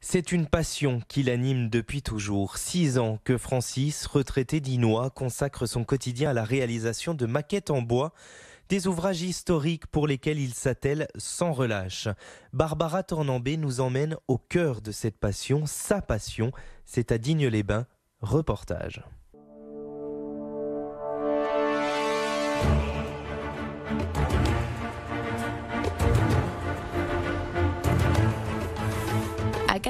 C'est une passion qui l'anime depuis toujours. Six ans que Francis, retraité dinois, consacre son quotidien à la réalisation de maquettes en bois, des ouvrages historiques pour lesquels il s'attelle sans relâche. Barbara Tornambé nous emmène au cœur de cette passion, sa passion, c'est à Digne-les-Bains, reportage.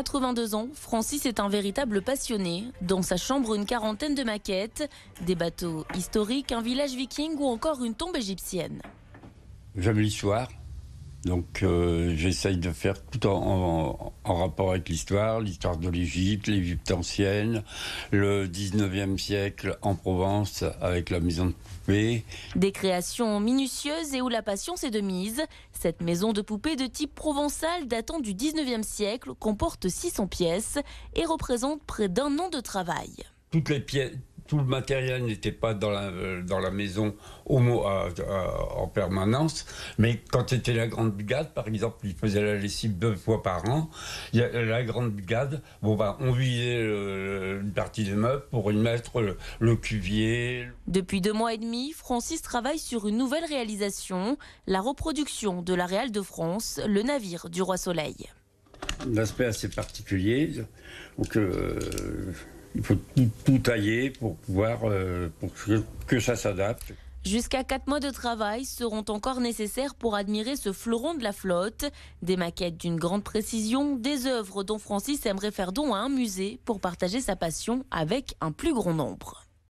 82 ans, Francis est un véritable passionné. Dans sa chambre, une quarantaine de maquettes, des bateaux historiques, un village viking ou encore une tombe égyptienne. J'aime l'histoire, donc euh, j'essaye de faire tout en, rapport avec l'histoire, l'histoire de l'Égypte, l'Égypte ancienne, le 19e siècle en Provence avec la maison de poupée. Des créations minutieuses et où la passion s'est de mise. Cette maison de poupée de type provençal datant du 19e siècle comporte 600 pièces et représente près d'un an de travail. Toutes les pièces, tout le matériel n'était pas dans la, euh, dans la maison au, en permanence, mais quand c'était la grande brigade, par exemple, ils faisaient la lessive deux fois par an. Euh, la grande brigade, bon bah, on visait euh, une partie des meubles pour y mettre le, cuvier. Depuis deux mois et demi, Francis travaille sur une nouvelle réalisation, la reproduction de la Réale de France, le navire du Roi Soleil. L'aspect assez particulier, donc il faut tout, tailler pour pouvoir euh, que, que ça s'adapte. Jusqu'à 4 mois de travail seront encore nécessaires pour admirer ce fleuron de la flotte. Des maquettes d'une grande précision, des œuvres dont Francis aimerait faire don à un musée pour partager sa passion avec un plus grand nombre.